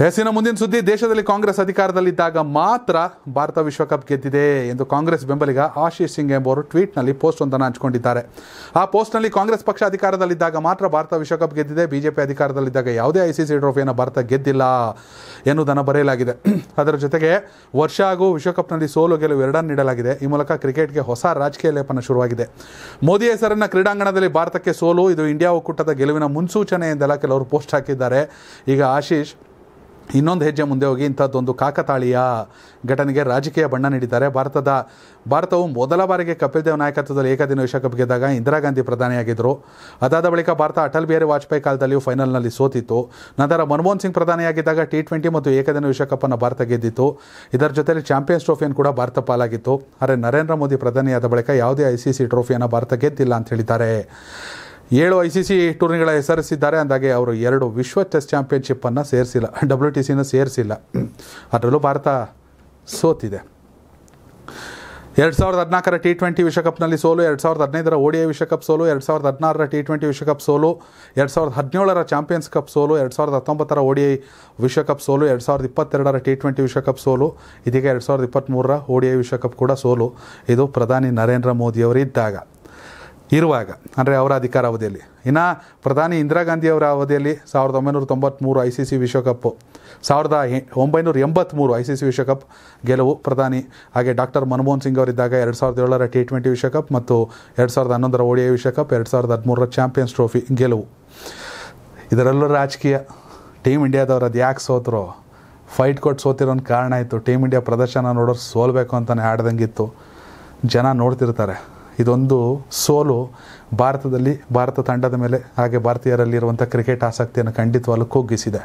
ಹೆಸರಿನ ಮುಂದಿನ ಸುದ್ದಿ ದೇಶದಲ್ಲಿ ಕಾಂಗ್ರೆಸ್ ಅಧಿಕಾರದಲ್ಲಿದ್ದಾಗ ಮಾತ್ರ ಭಾರತ ವಿಶ್ವಕಪ್ ಗೆದ್ದಿದೆ ಎಂದು ಕಾಂಗ್ರೆಸ್ ಬೆಂಬಲಿಗ ಆಶೀಶ್ ಸಿಂಗ್ ಎಂಬುವರು ಟ್ವೀಟ್ನಲ್ಲಿ ಒಂದನ್ನು ಹಂಚಿಕೊಂಡಿದ್ದಾರೆ ಆ ಪೋಸ್ಟ್ನಲ್ಲಿ ಕಾಂಗ್ರೆಸ್ ಪಕ್ಷ ಅಧಿಕಾರದಲ್ಲಿದ್ದಾಗ ಮಾತ್ರ ಭಾರತ ವಿಶ್ವಕಪ್ ಗೆದ್ದಿದೆ ಬಿಜೆಪಿ ಅಧಿಕಾರದಲ್ಲಿದ್ದಾಗ ಯಾವುದೇ ಐಸಿಸಿ ಟ್ರೋಫಿಯನ್ನು ಭಾರತ ಗೆದ್ದಿಲ್ಲ ಎನ್ನುವುದನ್ನು ಬರೆಯಲಾಗಿದೆ ಅದರ ಜೊತೆಗೆ ವರ್ಷ ಹಾಗೂ ವಿಶ್ವಕಪ್ನಲ್ಲಿ ಸೋಲು ಗೆಲುವು ಎರಡನ್ನು ನೀಡಲಾಗಿದೆ ಈ ಮೂಲಕ ಕ್ರಿಕೆಟ್ಗೆ ಹೊಸ ರಾಜಕೀಯ ಲೇಪನ ಶುರುವಾಗಿದೆ ಮೋದಿ ಹೆಸರನ್ನ ಕ್ರೀಡಾಂಗಣದಲ್ಲಿ ಭಾರತಕ್ಕೆ ಸೋಲು ಇದು ಇಂಡಿಯಾ ಒಕ್ಕೂಟದ ಗೆಲುವಿನ ಮುನ್ಸೂಚನೆ ಎಂದೆಲ್ಲ ಕೆಲವರು ಪೋಸ್ಟ್ ಹಾಕಿದ್ದಾರೆ ಈಗ ಆಶೀಶ್ ಇನ್ನೊಂದು ಹೆಜ್ಜೆ ಮುಂದೆ ಹೋಗಿ ಇಂಥದ್ದೊಂದು ಕಾಕತಾಳೀಯ ಘಟನೆಗೆ ರಾಜಕೀಯ ಬಣ್ಣ ನೀಡಿದ್ದಾರೆ ಭಾರತದ ಭಾರತವು ಮೊದಲ ಬಾರಿಗೆ ಕಪಿಲ್ ದೇವ್ ನಾಯಕತ್ವದಲ್ಲಿ ಏಕದಿನ ವಿಶ್ವಕಪ್ ಗೆದ್ದಾಗ ಇಂದಿರಾ ಗಾಂಧಿ ಪ್ರಧಾನಿಯಾಗಿದ್ದರು ಅದಾದ ಬಳಿಕ ಭಾರತ ಅಟಲ್ ಬಿಹಾರಿ ವಾಜಪೇಯಿ ಕಾಲದಲ್ಲಿಯೂ ಫೈನಲ್ನಲ್ಲಿ ಸೋತಿತ್ತು ನಂತರ ಮನಮೋಹನ್ ಸಿಂಗ್ ಪ್ರಧಾನಿಯಾಗಿದ್ದಾಗ ಟಿ ಟ್ವೆಂಟಿ ಮತ್ತು ಏಕದಿನ ವಿಶ್ವಕಪ್ಪನ್ನು ಭಾರತ ಗೆದ್ದಿತ್ತು ಇದರ ಜೊತೆಯಲ್ಲಿ ಚಾಂಪಿಯನ್ಸ್ ಟ್ರೋಫಿಯನ್ನು ಕೂಡ ಭಾರತ ಪಾಲಾಗಿತ್ತು ಆದರೆ ನರೇಂದ್ರ ಮೋದಿ ಪ್ರಧಾನಿಯಾದ ಬಳಿಕ ಯಾವುದೇ ಐ ಸಿ ಸಿ ಟ್ರೋಫಿಯನ್ನು ಭಾರತ ಗೆದ್ದಿಲ್ಲ ಅಂತ ಹೇಳಿದ್ದಾರೆ ಏಳು ಐ ಸಿ ಸಿ ಟೂರ್ನಿಗಳ ಹೆಸರಿಸಿದ್ದಾರೆ ಅಂದಾಗೆ ಅವರು ಎರಡು ವಿಶ್ವ ಟೆಸ್ಟ್ ಚಾಂಪಿಯನ್ಶಿಪ್ಪನ್ನು ಸೇರಿಸಿಲ್ಲ ಡಬ್ಲ್ಯೂ ಟಿ ಸಿನ ಸೇರಿಸಿಲ್ಲ ಅದರಲ್ಲೂ ಭಾರತ ಸೋತಿದೆ ಎರಡು ಸಾವಿರದ ಹದಿನಾಲ್ಕರ ಟಿ ಟ್ವೆಂಟಿ ವಿಶ್ವಕಪ್ನಲ್ಲಿ ಸೋಲು ಎರಡು ಸಾವಿರದ ಹದಿನೈದರ ಐ ವಿಶ್ವಕಪ್ ಸೋಲು ಎರಡು ಸಾವಿರದ ಹದಿನಾರರ ಟಿ ಟ್ವೆಂಟಿ ವಿಶ್ವಕಪ್ ಸೋಲು ಎರಡು ಸಾವಿರದ ಹದಿನೇಳರ ಚಾಂಪಿಯನ್ಸ್ ಕಪ್ ಸೋಲು ಎರಡು ಸಾವಿರದ ಹತ್ತೊಂಬತ್ತರ ಓಡಿಐ ವಿಶ್ವಕಪ್ ಸೋಲು ಎರಡು ಸಾವಿರದ ಇಪ್ಪತ್ತೆರಡರ ಟಿ ಟ್ವೆಂಟಿ ವಿಶ್ವಕಪ್ ಸೋಲು ಇದೀಗ ಎರಡು ಸಾವಿರದ ಇಪ್ಪತ್ತ್ಮೂರರ ಐ ವಿಶ್ವಕಪ್ ಕೂಡ ಸೋಲು ಇದು ಪ್ರಧಾನಿ ನರೇಂದ್ರ ಮೋದಿಯವರಿದ್ದಾಗ ಇರುವಾಗ ಅಂದರೆ ಅವರ ಅಧಿಕಾರ ಅವಧಿಯಲ್ಲಿ ಇನ್ನು ಪ್ರಧಾನಿ ಇಂದಿರಾ ಗಾಂಧಿಯವರ ಅವರ ಅವಧಿಯಲ್ಲಿ ಸಾವಿರದ ಒಂಬೈನೂರ ತೊಂಬತ್ತ್ಮೂರು ಐ ಸಿ ಸಿ ವಿಶ್ವಕಪ್ಪು ಸಾವಿರದ ಒಂಬೈನೂರ ಎಂಬತ್ತ್ಮೂರು ಐ ಸಿ ಸಿ ವಿಶ್ವಕಪ್ ಗೆಲುವು ಪ್ರಧಾನಿ ಹಾಗೆ ಡಾಕ್ಟರ್ ಮನಮೋಹನ್ ಸಿಂಗ್ ಅವರಿದ್ದಾಗ ಎರಡು ಸಾವಿರದ ಏಳರ ಟಿ ಟ್ವೆಂಟಿ ವಿಶ್ವಕಪ್ ಮತ್ತು ಎರಡು ಸಾವಿರದ ಹನ್ನೊಂದರ ಓಡಿಯ ವಿಶ್ವಕಪ್ ಎರಡು ಸಾವಿರದ ಹದಿಮೂರರ ಚಾಂಪಿಯನ್ಸ್ ಟ್ರೋಫಿ ಗೆಲುವು ಇದರಲ್ಲೂ ರಾಜಕೀಯ ಟೀಮ್ ಇಂಡಿಯಾದವ್ರು ಅದು ಯಾಕೆ ಸೋತರು ಫೈಟ್ ಕೊಟ್ಟು ಸೋತಿರೋನ್ ಕಾರಣ ಇತ್ತು ಟೀಮ್ ಇಂಡಿಯಾ ಪ್ರದರ್ಶನ ನೋಡೋರು ಸೋಲ್ಬೇಕು ಅಂತಲೇ ಆಡ್ದಂಗಿತ್ತು ಜನ ನೋಡ್ತಿರ್ತಾರೆ ಇದೊಂದು ಸೋಲು ಭಾರತದಲ್ಲಿ ಭಾರತ ತಂಡದ ಮೇಲೆ ಹಾಗೆ ಭಾರತೀಯರಲ್ಲಿರುವಂಥ ಕ್ರಿಕೆಟ್ ಆಸಕ್ತಿಯನ್ನು ಖಂಡಿತವಾಗಲೂ ಕುಗ್ಗಿಸಿದೆ